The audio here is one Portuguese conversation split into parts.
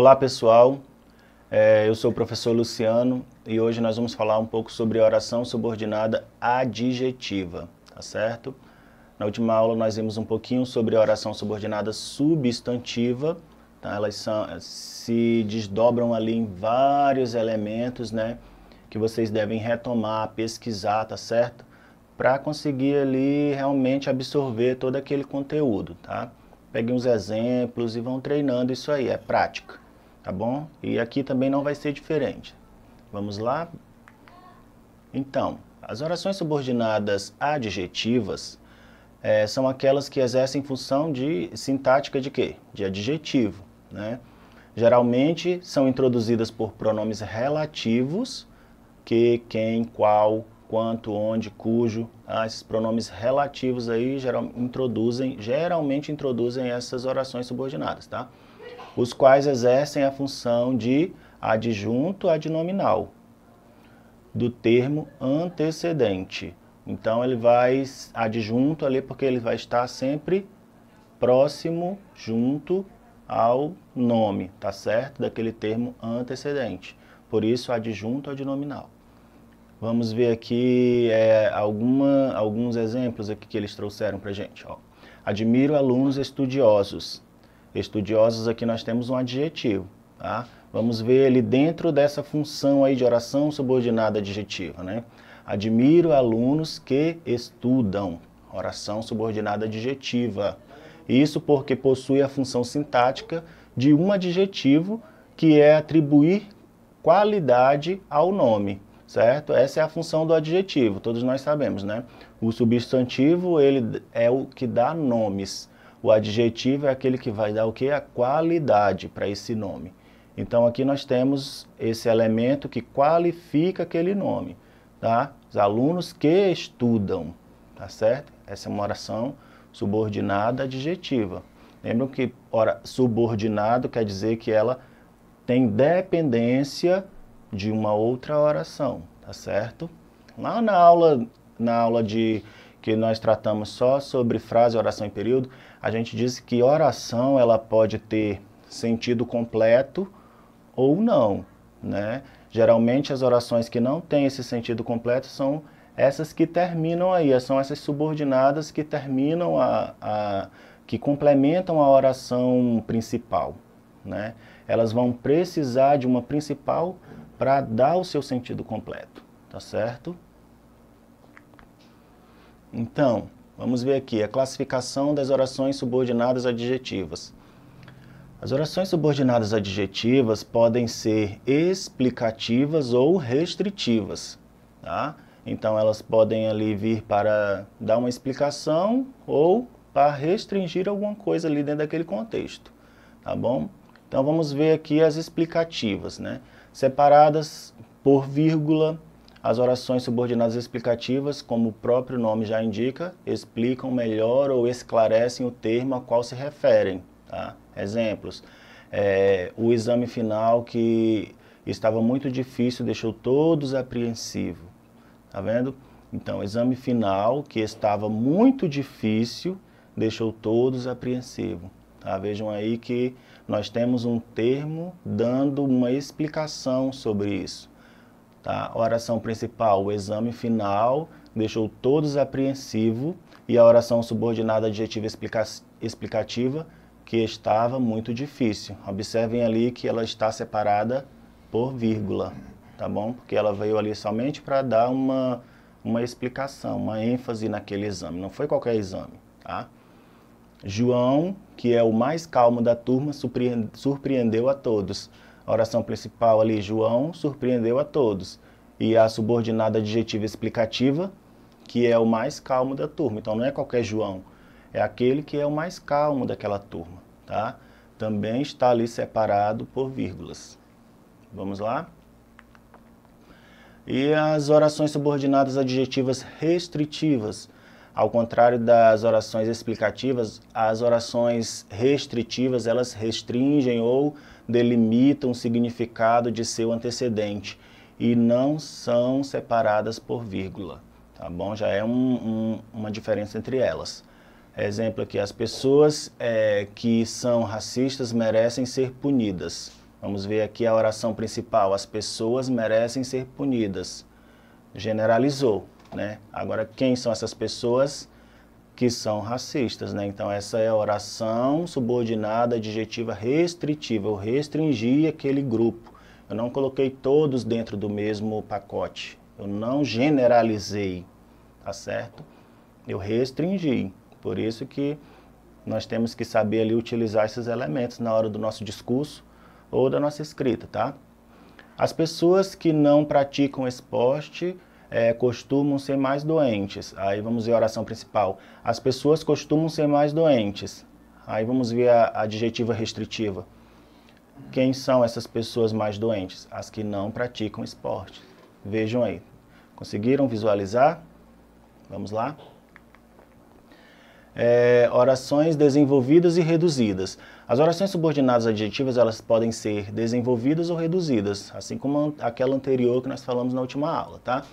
Olá pessoal, é, eu sou o professor Luciano e hoje nós vamos falar um pouco sobre oração subordinada adjetiva, tá certo? Na última aula nós vimos um pouquinho sobre oração subordinada substantiva, tá? elas são, eh, se desdobram ali em vários elementos, né? Que vocês devem retomar, pesquisar, tá certo? Para conseguir ali realmente absorver todo aquele conteúdo, tá? Peguem uns exemplos e vão treinando isso aí, é prática tá bom? E aqui também não vai ser diferente. Vamos lá? Então, as orações subordinadas adjetivas é, são aquelas que exercem função de sintática de quê? De adjetivo, né? Geralmente são introduzidas por pronomes relativos, que, quem, qual, quanto, onde, cujo. Ah, esses pronomes relativos aí geral, introduzem, geralmente introduzem essas orações subordinadas, tá? os quais exercem a função de adjunto adnominal do termo antecedente. Então ele vai adjunto ali porque ele vai estar sempre próximo, junto ao nome, tá certo? Daquele termo antecedente. Por isso adjunto adnominal. Vamos ver aqui é, alguma, alguns exemplos aqui que eles trouxeram para gente. Ó. Admiro alunos estudiosos estudiosos, aqui nós temos um adjetivo. Tá? Vamos ver ele dentro dessa função aí de oração subordinada adjetiva. Né? Admiro alunos que estudam. Oração subordinada adjetiva. Isso porque possui a função sintática de um adjetivo que é atribuir qualidade ao nome, certo? Essa é a função do adjetivo, todos nós sabemos, né? O substantivo, ele é o que dá nomes. O adjetivo é aquele que vai dar o que? A qualidade para esse nome. Então aqui nós temos esse elemento que qualifica aquele nome, tá? Os alunos que estudam, tá certo? Essa é uma oração subordinada adjetiva. Lembram que ora subordinado quer dizer que ela tem dependência de uma outra oração, tá certo? Lá na aula na aula de que nós tratamos só sobre frase, oração e período, a gente diz que oração ela pode ter sentido completo ou não, né? Geralmente as orações que não têm esse sentido completo são essas que terminam aí, são essas subordinadas que terminam a, a que complementam a oração principal, né? Elas vão precisar de uma principal para dar o seu sentido completo, tá certo? Então, vamos ver aqui a classificação das orações subordinadas adjetivas. As orações subordinadas adjetivas podem ser explicativas ou restritivas. Tá? Então, elas podem ali vir para dar uma explicação ou para restringir alguma coisa ali dentro daquele contexto. Tá bom? Então, vamos ver aqui as explicativas, né? separadas por vírgula, as orações subordinadas explicativas, como o próprio nome já indica, explicam melhor ou esclarecem o termo a qual se referem. Tá? Exemplos: é, o exame final que estava muito difícil deixou todos apreensivos. Tá vendo? Então, exame final que estava muito difícil deixou todos apreensivos. Tá? Vejam aí que nós temos um termo dando uma explicação sobre isso. Tá? A oração principal, o exame final, deixou todos apreensivos, e a oração subordinada adjetiva explica explicativa, que estava muito difícil. Observem ali que ela está separada por vírgula, tá bom? Porque ela veio ali somente para dar uma, uma explicação, uma ênfase naquele exame, não foi qualquer exame, tá? João, que é o mais calmo da turma, surpreendeu a todos. A oração principal ali, João surpreendeu a todos. E a subordinada adjetiva explicativa, que é o mais calmo da turma. Então não é qualquer João, é aquele que é o mais calmo daquela turma, tá? Também está ali separado por vírgulas. Vamos lá? E as orações subordinadas adjetivas restritivas, ao contrário das orações explicativas, as orações restritivas, elas restringem ou delimitam o significado de seu antecedente e não são separadas por vírgula, tá bom? Já é um, um, uma diferença entre elas. Exemplo aqui, as pessoas é, que são racistas merecem ser punidas. Vamos ver aqui a oração principal, as pessoas merecem ser punidas. Generalizou, né? Agora, quem são essas pessoas que são racistas, né? Então, essa é a oração subordinada adjetiva restritiva, eu restringi aquele grupo. Eu não coloquei todos dentro do mesmo pacote. Eu não generalizei, tá certo? Eu restringi. Por isso que nós temos que saber ali utilizar esses elementos na hora do nosso discurso ou da nossa escrita, tá? As pessoas que não praticam esporte é, costumam ser mais doentes. Aí vamos ver a oração principal. As pessoas costumam ser mais doentes. Aí vamos ver a adjetiva restritiva. Quem são essas pessoas mais doentes? As que não praticam esporte. Vejam aí. Conseguiram visualizar? Vamos lá? É, orações desenvolvidas e reduzidas. As orações subordinadas adjetivas elas podem ser desenvolvidas ou reduzidas, assim como aquela anterior que nós falamos na última aula, tá?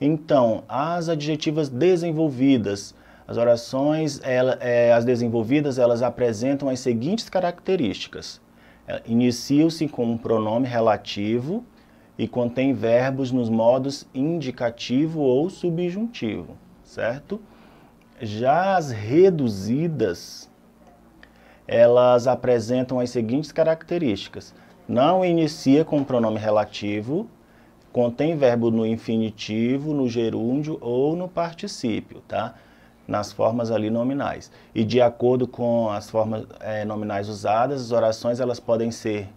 Então, as adjetivas desenvolvidas. As orações, ela, é, as desenvolvidas, elas apresentam as seguintes características. É, Iniciam-se com um pronome relativo e contém verbos nos modos indicativo ou subjuntivo, certo? Já as reduzidas, elas apresentam as seguintes características. Não inicia com um pronome relativo Contém verbo no infinitivo, no gerúndio ou no particípio, tá? Nas formas ali nominais. E de acordo com as formas é, nominais usadas, as orações elas podem ser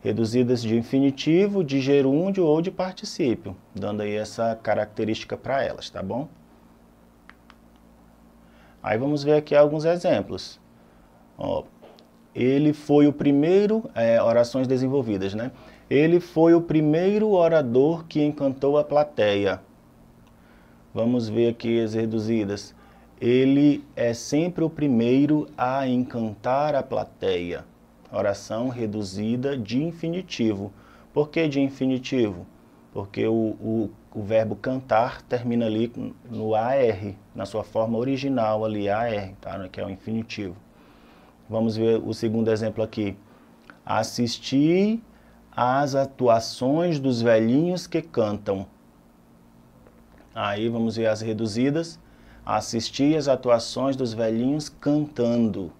reduzidas de infinitivo, de gerúndio ou de particípio, dando aí essa característica para elas, tá bom? Aí vamos ver aqui alguns exemplos. Ó, ele foi o primeiro, é, orações desenvolvidas, né? Ele foi o primeiro orador que encantou a plateia. Vamos ver aqui as reduzidas. Ele é sempre o primeiro a encantar a plateia. Oração reduzida de infinitivo. Por que de infinitivo? Porque o, o, o verbo cantar termina ali no AR, na sua forma original ali, AR, tá? que é o infinitivo. Vamos ver o segundo exemplo aqui. Assisti as atuações dos velhinhos que cantam. Aí vamos ver as reduzidas. Assistir as atuações dos velhinhos cantando.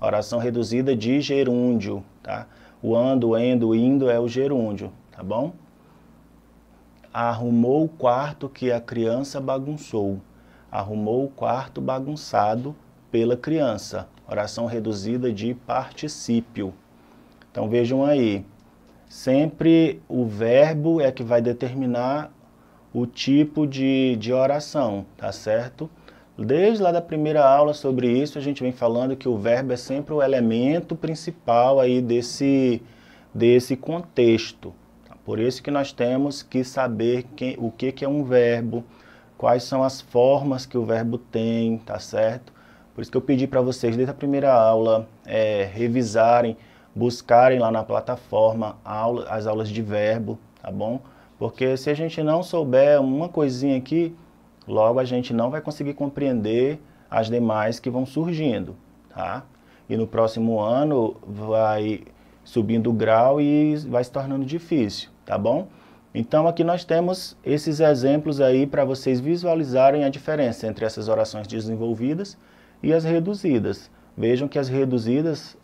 Oração reduzida de gerúndio, tá? O ando, endo, indo é o gerúndio, tá bom? Arrumou o quarto que a criança bagunçou. Arrumou o quarto bagunçado pela criança. Oração reduzida de particípio. Então vejam aí sempre o verbo é que vai determinar o tipo de, de oração, tá certo? Desde lá da primeira aula sobre isso, a gente vem falando que o verbo é sempre o elemento principal aí desse, desse contexto. Por isso que nós temos que saber quem, o que, que é um verbo, quais são as formas que o verbo tem, tá certo? Por isso que eu pedi para vocês, desde a primeira aula, é, revisarem buscarem lá na plataforma aula, as aulas de verbo, tá bom? Porque se a gente não souber uma coisinha aqui, logo a gente não vai conseguir compreender as demais que vão surgindo, tá? E no próximo ano vai subindo o grau e vai se tornando difícil, tá bom? Então aqui nós temos esses exemplos aí para vocês visualizarem a diferença entre essas orações desenvolvidas e as reduzidas. Vejam que as reduzidas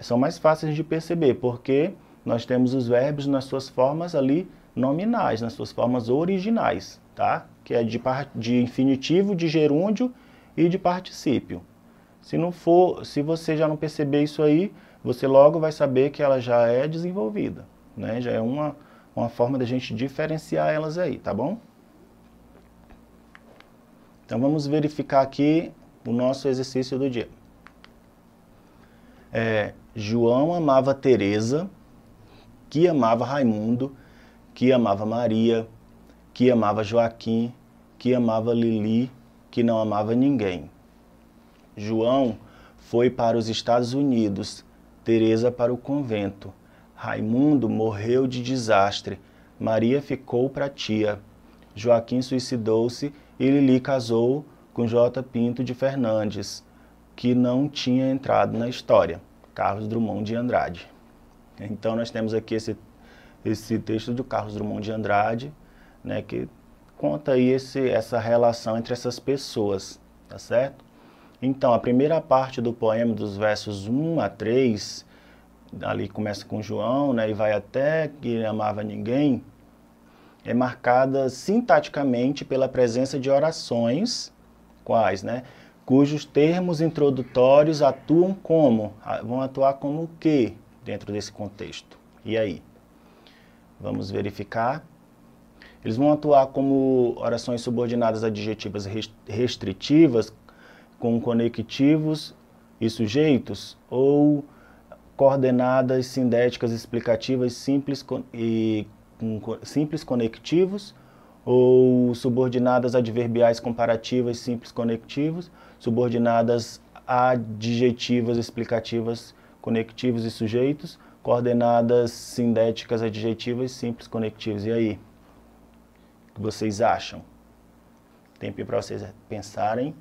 é são mais fáceis de perceber, porque nós temos os verbos nas suas formas ali nominais, nas suas formas originais, tá? Que é de, de infinitivo, de gerúndio e de particípio. Se não for, se você já não perceber isso aí, você logo vai saber que ela já é desenvolvida, né? Já é uma, uma forma da gente diferenciar elas aí, tá bom? Então vamos verificar aqui o nosso exercício do dia é, João amava Teresa, que amava Raimundo, que amava Maria, que amava Joaquim, que amava Lili, que não amava ninguém. João foi para os Estados Unidos, Teresa para o convento. Raimundo morreu de desastre, Maria ficou para tia. Joaquim suicidou-se e Lili casou com J. Pinto de Fernandes que não tinha entrado na história, Carlos Drummond de Andrade. Então nós temos aqui esse, esse texto do Carlos Drummond de Andrade, né, que conta aí esse, essa relação entre essas pessoas, tá certo? Então a primeira parte do poema, dos versos 1 a 3, ali começa com João né, e vai até que amava ninguém, é marcada sintaticamente pela presença de orações, quais, né? cujos termos introdutórios atuam como? Ah, vão atuar como o que dentro desse contexto? E aí? Vamos verificar. Eles vão atuar como orações subordinadas adjetivas restritivas, com conectivos e sujeitos, ou coordenadas sindéticas explicativas simples e com simples conectivos ou subordinadas adverbiais comparativas simples conectivos, subordinadas adjetivas explicativas conectivos e sujeitos, coordenadas sindéticas adjetivas simples conectivos. E aí? O que vocês acham? Tempo para vocês pensarem.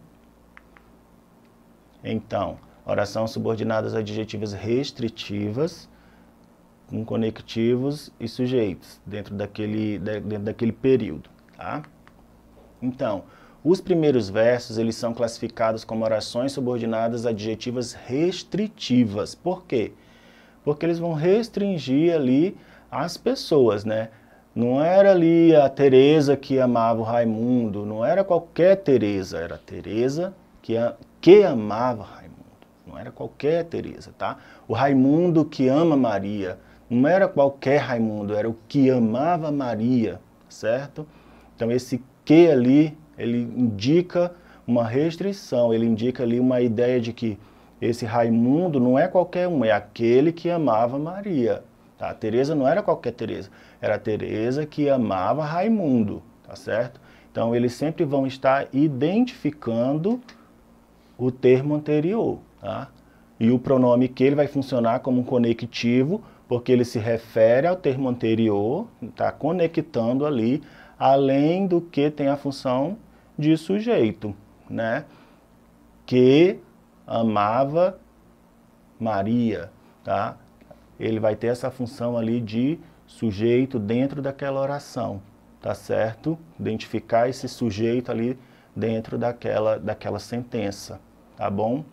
Então, oração subordinadas adjetivas restritivas, com conectivos e sujeitos dentro daquele, dentro daquele período. Tá? Então, os primeiros versos eles são classificados como orações subordinadas adjetivas restritivas. Por quê? Porque eles vão restringir ali as pessoas, né? Não era ali a Teresa que amava o Raimundo, não era qualquer Teresa, era a Teresa que, a, que amava Raimundo. Não era qualquer Teresa, tá? O Raimundo que ama Maria, não era qualquer Raimundo, era o que amava Maria, certo? Então esse que ali, ele indica uma restrição, ele indica ali uma ideia de que esse Raimundo não é qualquer um, é aquele que amava Maria. Tá? A Teresa não era qualquer Teresa, era a Teresa que amava Raimundo, tá certo? Então eles sempre vão estar identificando o termo anterior, tá? E o pronome que ele vai funcionar como um conectivo porque ele se refere ao termo anterior, está conectando ali, além do que tem a função de sujeito, né? Que amava Maria, tá? Ele vai ter essa função ali de sujeito dentro daquela oração, tá certo? Identificar esse sujeito ali dentro daquela, daquela sentença, tá bom?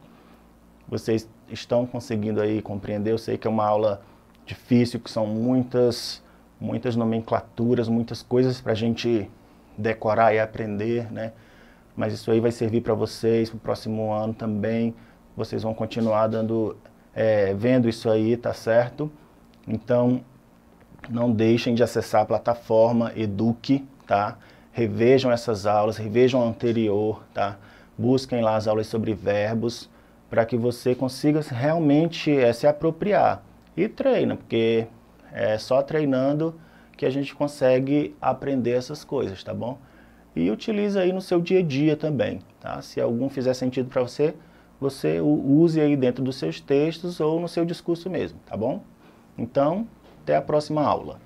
Vocês estão conseguindo aí compreender? Eu sei que é uma aula difícil, que são muitas, muitas nomenclaturas, muitas coisas para a gente decorar e aprender, né? Mas isso aí vai servir para vocês para o próximo ano também. Vocês vão continuar dando, é, vendo isso aí, tá certo? Então, não deixem de acessar a plataforma Eduque, tá? Revejam essas aulas, revejam a anterior, tá? Busquem lá as aulas sobre verbos para que você consiga realmente é, se apropriar e treina, porque é só treinando que a gente consegue aprender essas coisas, tá bom? E utiliza aí no seu dia a dia também, tá? Se algum fizer sentido para você, você use aí dentro dos seus textos ou no seu discurso mesmo, tá bom? Então, até a próxima aula.